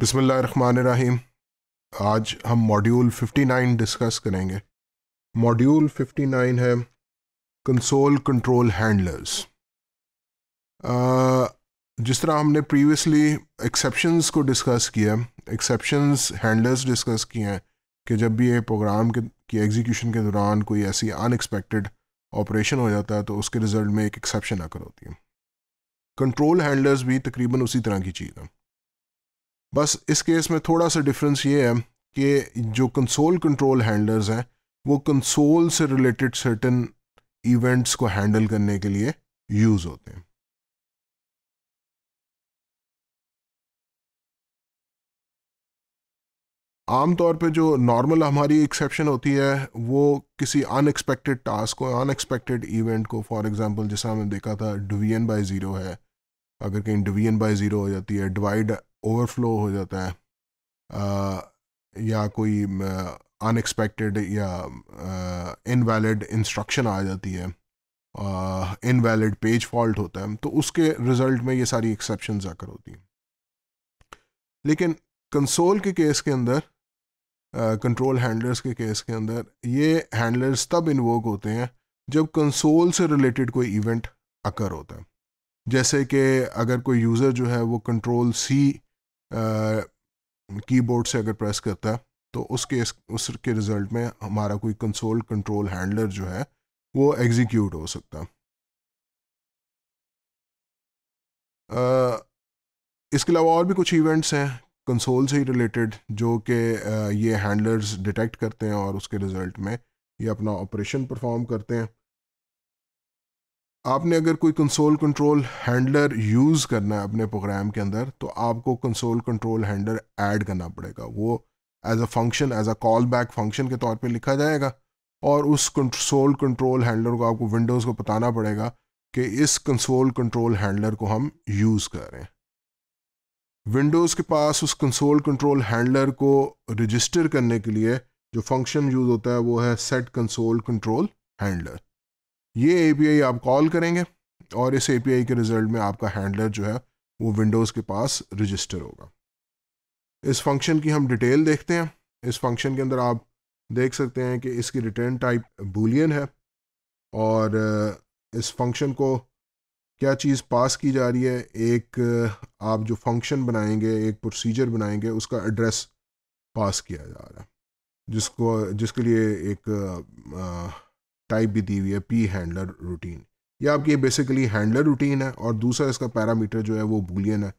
बिसमीम आज हम मॉड्यूल 59 डिस्कस करेंगे मॉड्यूल 59 है कंसोल कंट्रोल हैंडलर्स जिस तरह हमने प्रीवियसली एक्सेप्शंस को डिस्कस किया एक्सेप्शंस हैंडलर्स डिस्कस किए हैं कि जब भी ये प्रोग्राम के की एग्जीक्यूशन के दौरान कोई ऐसी अनएक्सपेक्टेड ऑपरेशन हो जाता है तो उसके रिजल्ट में एक एक्सेप्शन आकर होती है कंट्रोल हैंडलर्स भी तकरीबन उसी तरह की चीज़ है बस इस केस में थोड़ा सा डिफरेंस ये है कि जो कंसोल कंट्रोल हैंडलर्स हैं वो कंसोल से रिलेटेड सर्टन इवेंट्स को हैंडल करने के लिए यूज़ होते हैं आम तौर पे जो नॉर्मल हमारी एक्सेप्शन होती है वो किसी अनएक्सपेक्टेड टास्क को अनएक्सपेक्टेड इवेंट को फॉर एग्जांपल जैसा हमने देखा था डिवीजन बाय ज़ीरो है अगर कहीं डिवीजन बाय ज़ीरो हो जाती है डिवाइड ओवरफ्लो हो जाता है आ, या कोई अनएक्सपेक्टेड या इनवैलिड इंस्ट्रक्शन आ जाती है इनवैलिड पेज फॉल्ट होता है तो उसके रिजल्ट में ये सारी एक्सेप्शन आकर होती हैं लेकिन कंसोल के केस के अंदर कंट्रोल हैंडलर्स के केस के अंदर ये हैंडलर्स तब इन्वोक होते हैं जब कंसोल से रिलेटेड कोई इवेंट अकर होता है जैसे कि अगर कोई यूज़र जो है वो कंट्रोल सी कीबोर्ड से अगर प्रेस करता है तो उसके उसके रिज़ल्ट में हमारा कोई कंसोल कंट्रोल हैंडलर जो है वो एग्जीक्यूट हो सकता है इसके अलावा और भी कुछ इवेंट्स हैं कंसोल से ही रिलेटेड जो कि ये हैंडलर्स डिटेक्ट करते हैं और उसके रिज़ल्ट में ये अपना ऑपरेशन परफॉर्म करते हैं आपने अगर कोई कंसोल कंट्रोल हैंडलर यूज़ करना है अपने प्रोग्राम के अंदर तो आपको कंसोल कंट्रोल हैंडलर ऐड करना पड़ेगा वो as a function as a callback function के तौर पे लिखा जाएगा और उस कंसोल कंट्रोल हैंडलर को आपको विंडोज़ को बताना पड़ेगा कि इस कंसोल कंट्रोल हैंडलर को हम यूज़ कर रहे हैं विंडोज़ के पास उस कंसोल कंट्रोल हैंडलर को रजिस्टर करने के लिए जो फंक्शन यूज़ होता है वो है सेट कंसोल कंट्रोल हैंडलर ये ए आप कॉल करेंगे और इस ए के रिजल्ट में आपका हैंडलर जो है वो विंडोज़ के पास रजिस्टर होगा इस फंक्शन की हम डिटेल देखते हैं इस फंक्शन के अंदर आप देख सकते हैं कि इसकी रिटर्न टाइप बुलियन है और इस फंक्शन को क्या चीज़ पास की जा रही है एक आप जो फंक्शन बनाएंगे एक प्रोसीजर बनाएंगे उसका एड्रेस पास किया जा रहा है जिसको जिसके लिए एक टाइप भी दी हुई है पी हैंडलर रूटीन ये आपकी ये बेसिकली हैंडलर रूटीन है और दूसरा इसका पैरामीटर जो है वो बुलियन है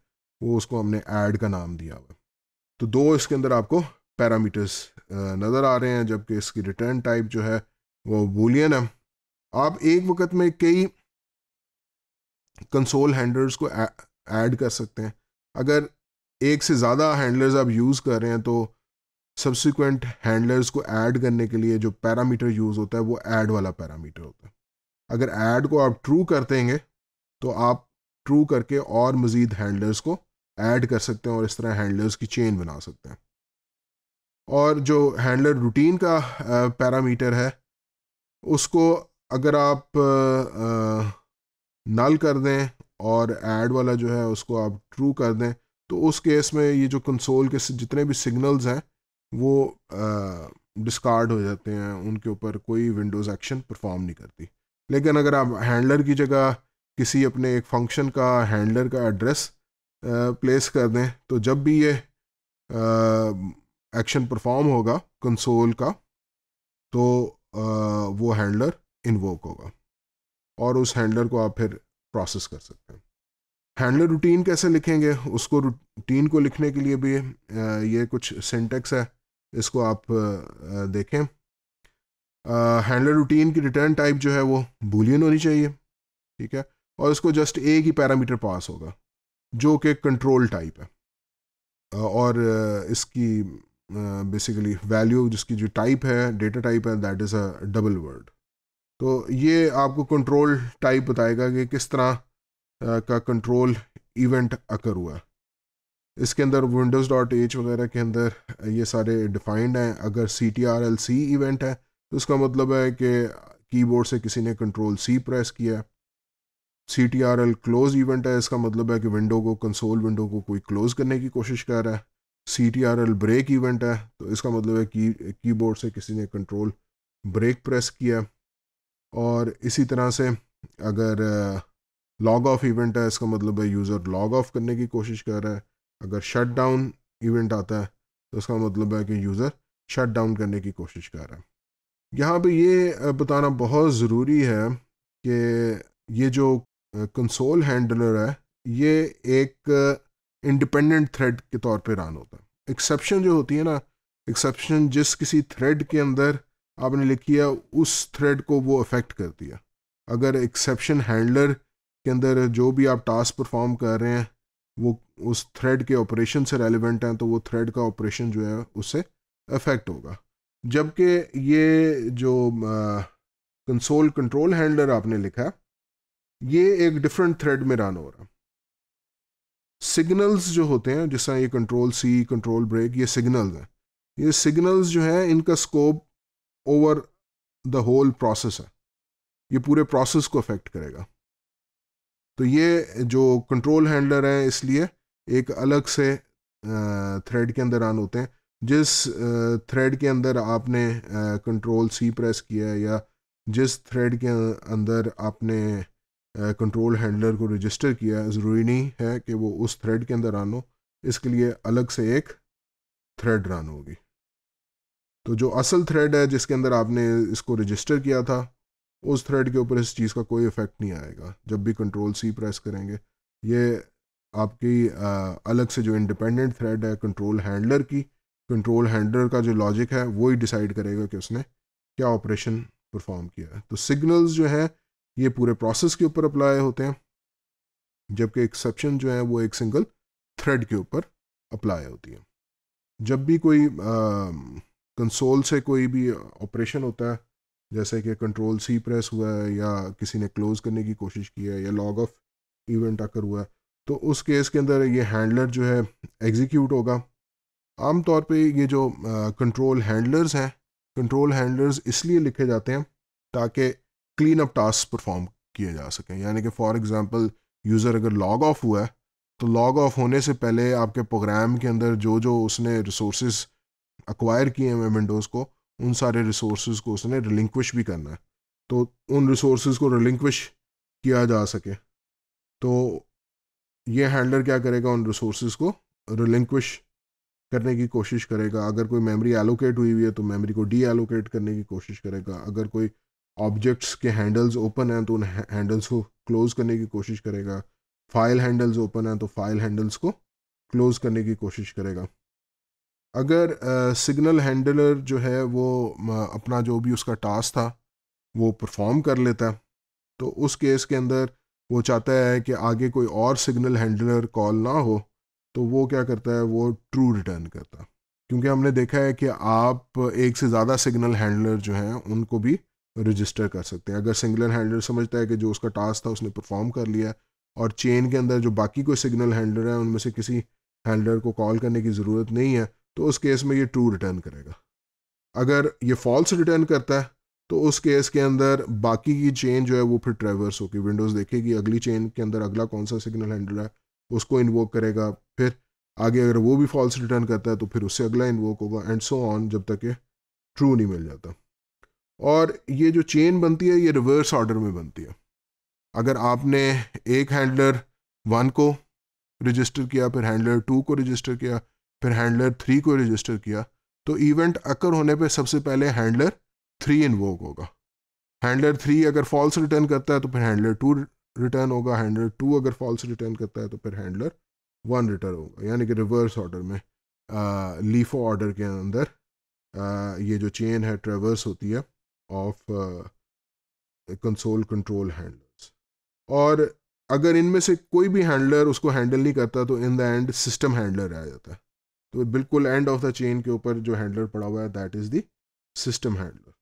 वो उसको हमने ऐड का नाम दिया हुआ तो दो इसके अंदर आपको पैरामीटर्स नज़र आ रहे हैं जबकि इसकी रिटर्न टाइप जो है वो बुलियन है आप एक वक्त में कई कंसोल हैंडलर्स को ऐड कर सकते हैं अगर एक से ज़्यादा हैंडलर्स आप यूज़ कर रहे हैं तो सब्सिक्वेंट हैंडलर्स को ऐड करने के लिए जो पैरामीटर यूज़ होता है वो ऐड वाला पैरामीटर होता है अगर ऐड को आप ट्रू कर देंगे तो आप ट्रू करके और मज़ीद हैंडलर्स को ऐड कर सकते हैं और इस तरह हैंडलर्स की चेन बना सकते हैं और जो हैंडलर रूटीन का पैरामीटर है उसको अगर आप नल कर दें और ऐड वाला जो है उसको आप ट्रू कर दें तो उस केस में ये जो कंसोल के जितने भी सिग्नल्स हैं वो डिस्कार्ड हो जाते हैं उनके ऊपर कोई विंडोज़ एक्शन परफॉर्म नहीं करती लेकिन अगर आप हैंडलर की जगह किसी अपने एक फंक्शन का हैंडलर का एड्रेस प्लेस कर दें तो जब भी ये एक्शन परफॉर्म होगा कंसोल का तो आ, वो हैंडलर इन्वोक होगा और उस हैंडलर को आप फिर प्रोसेस कर सकते हैं हैंडलर रूटीन कैसे लिखेंगे उसको रूटीन को लिखने के लिए भी ये कुछ सिंटेक्स है इसको आप देखें हैंडलर रूटीन की रिटर्न टाइप जो है वो बुलियन होनी चाहिए ठीक है और इसको जस्ट एक ही पैरामीटर पास होगा जो कि कंट्रोल टाइप है और इसकी बेसिकली वैल्यू जिसकी जो टाइप है डेटा टाइप है that is a double word तो ये आपको कंट्रोल टाइप बताएगा कि किस तरह का कंट्रोल इवेंट अकर हुआ है इसके अंदर विंडोज़ डॉट एच वगैरह के अंदर ये सारे डिफाइंड हैं अगर C T R L C event है तो इसका मतलब है कि कीबोर्ड से किसी ने कंट्रोल सी प्रेस किया है C T R L close event है इसका मतलब है कि विंडो को कंसोल विंडो को कोई क्लोज करने की कोशिश कर रहा है C T R L break event है तो इसका मतलब है की बोर्ड से किसी ने कंट्रोल ब्रेक प्रेस किया और इसी तरह से अगर लॉग ऑफ इवेंट है इसका मतलब है यूज़र लॉग ऑफ करने की कोशिश कर रहा है अगर शट डाउन इवेंट आता है तो इसका मतलब है कि यूज़र शट डाउन करने की कोशिश कर रहा है यहाँ पे ये बताना बहुत ज़रूरी है कि ये जो कंसोल हैंडलर है ये एक इंडिपेंडेंट थ्रेड के तौर पे रन होता है एक्सेप्शन जो होती है ना एक्सेप्शन जिस किसी थ्रेड के अंदर आपने लिखी है उस थ्रेड को वो अफेक्ट करती है अगर एक्सेप्शन हैंडलर के अंदर जो भी आप टास्क परफॉर्म कर रहे हैं वो उस थ्रेड के ऑपरेशन से रेलिवेंट हैं तो वो थ्रेड का ऑपरेशन जो है उससे अफेक्ट होगा जबकि ये जो कंसोल कंट्रोल हैंडलर आपने लिखा ये एक डिफरेंट थ्रेड में रन हो रहा सिग्नल्स जो होते हैं जिस ये कंट्रोल सी कंट्रोल ब्रेक ये सिग्नल्स हैं ये सिग्नल्स जो हैं इनका scope over the whole process है ये पूरे प्रोसेस को अफेक्ट करेगा तो ये जो कंट्रोल हैंडलर हैं इसलिए एक अलग से थ्रेड के अंदर आन होते हैं जिस थ्रेड के अंदर आपने कंट्रोल सी प्रेस किया है या जिस थ्रेड के अंदर आपने कंट्रोल हैंडलर को रजिस्टर किया है ज़रूरी नहीं है कि वो उस थ्रेड के अंदर आन हो इसके लिए अलग से एक थ्रेड रन होगी तो जो असल थ्रेड है जिसके अंदर आपने इसको रजिस्टर किया था उस थ्रेड के ऊपर इस चीज़ का कोई इफेक्ट नहीं आएगा जब भी कंट्रोल सी प्रेस करेंगे ये आपकी आ, अलग से जो इंडिपेंडेंट थ्रेड है कंट्रोल हैंडलर की कंट्रोल हैंडलर का जो लॉजिक है वो ही डिसाइड करेगा कि उसने क्या ऑपरेशन परफॉर्म किया है तो सिग्नल्स जो हैं ये पूरे प्रोसेस के ऊपर अप्लाई होते हैं जबकि एक्सेप्शन जो है वो एक सिंगल थ्रेड के ऊपर अप्लाई होती है जब भी कोई कंसोल से कोई भी ऑपरेशन होता है जैसे कि कंट्रोल सी प्रेस हुआ है या किसी ने क्लोज़ करने की कोशिश की है या लॉग ऑफ इवेंट आकर हुआ है तो उस केस के अंदर ये हैंडलर जो है एग्जीक्यूट होगा आम तौर पे ये जो कंट्रोल हैंडलर्स हैं कंट्रोल हैंडलर्स इसलिए लिखे जाते हैं ताकि क्लीन अप टास्क परफॉर्म किए जा सकें यानी कि फॉर एग्ज़ाम्पल यूज़र अगर लॉग ऑफ हुआ है तो लॉग ऑफ होने से पहले आपके प्रोग्राम के अंदर जो जो उसने रिसोर्स अक्वायर किए हुए विंडोज़ को उन सारे रिसोर्स को उसने रिलिंक्विश भी करना है तो उन रिसोर्स को रिलिंक्विश किया जा सके तो ये हैंडलर क्या करेगा उन रिसोर्स को रिलिंक्विश करने की कोशिश करेगा अगर कोई मेमोरी एलोकेट हुई हुई है तो मेमोरी को डी एलोकेट करने की कोशिश करेगा अगर कोई ऑब्जेक्ट्स के हैंडल्स ओपन हैं तो उन हैंडल्स को क्लोज करने की कोशिश करेगा फाइल हैंडल्स ओपन हैं तो फाइल हैंडल्स को क्लोज करने की कोशिश करेगा अगर सिग्नल हैंडलर जो है वो अपना जो भी उसका टास्क था वो परफॉर्म कर लेता है तो उस केस के अंदर वो चाहता है कि आगे कोई और सिग्नल हैंडलर कॉल ना हो तो वो क्या करता है वो ट्रू रिटर्न करता है क्योंकि हमने देखा है कि आप एक से ज़्यादा सिग्नल हैंडलर जो हैं उनको भी रजिस्टर कर सकते हैं अगर सिग्नल हैंडलर समझता है कि जो उसका टास्क था उसने परफॉर्म कर लिया और चेन के अंदर जो बाकी कोई सिग्नल हैंडलर है उनमें से किसी हैंडलर को कॉल करने की ज़रूरत नहीं है तो उस केस में ये ट्रू रिटर्न करेगा अगर ये फॉल्स रिटर्न करता है तो उस केस के अंदर बाकी की चेन जो है वो फिर ट्रेवर्स होगी विंडोज़ देखेगी अगली चेन के अंदर अगला कौन सा सिग्नल हैंडल है उसको इन्वोक करेगा फिर आगे अगर वो भी फॉल्स रिटर्न करता है तो फिर उससे अगला इन्वोक होगा एंड सो ऑन जब तक ये ट्रू नहीं मिल जाता और ये जो चेन बनती है ये रिवर्स ऑर्डर में बनती है अगर आपने एक हैंडलर वन को रजिस्टर किया फिर हैंडलर टू को रजिस्टर किया फिर हैंडलर थ्री को रजिस्टर किया तो इवेंट अकर होने पे सबसे पहले हैंडलर थ्री इन्वोक होगा हैंडलर थ्री अगर फॉल्स रिटर्न करता है तो फिर हैंडलर टू रिटर्न होगा हैंडलर टू अगर फॉल्स रिटर्न करता है तो फिर हैंडलर वन रिटर्न होगा यानी कि रिवर्स ऑर्डर में लीफो ऑर्डर के अंदर आ, ये जो चेन है ट्रेवर्स होती है ऑफ कंसोल कंट्रोल हैंडलर्स और अगर इनमें से कोई भी हैंडलर उसको हैंडल नहीं करता तो in the end system handler आ जाता है तो बिल्कुल एंड ऑफ द चेन के ऊपर जो हैंडलर पड़ा हुआ है that is the system handler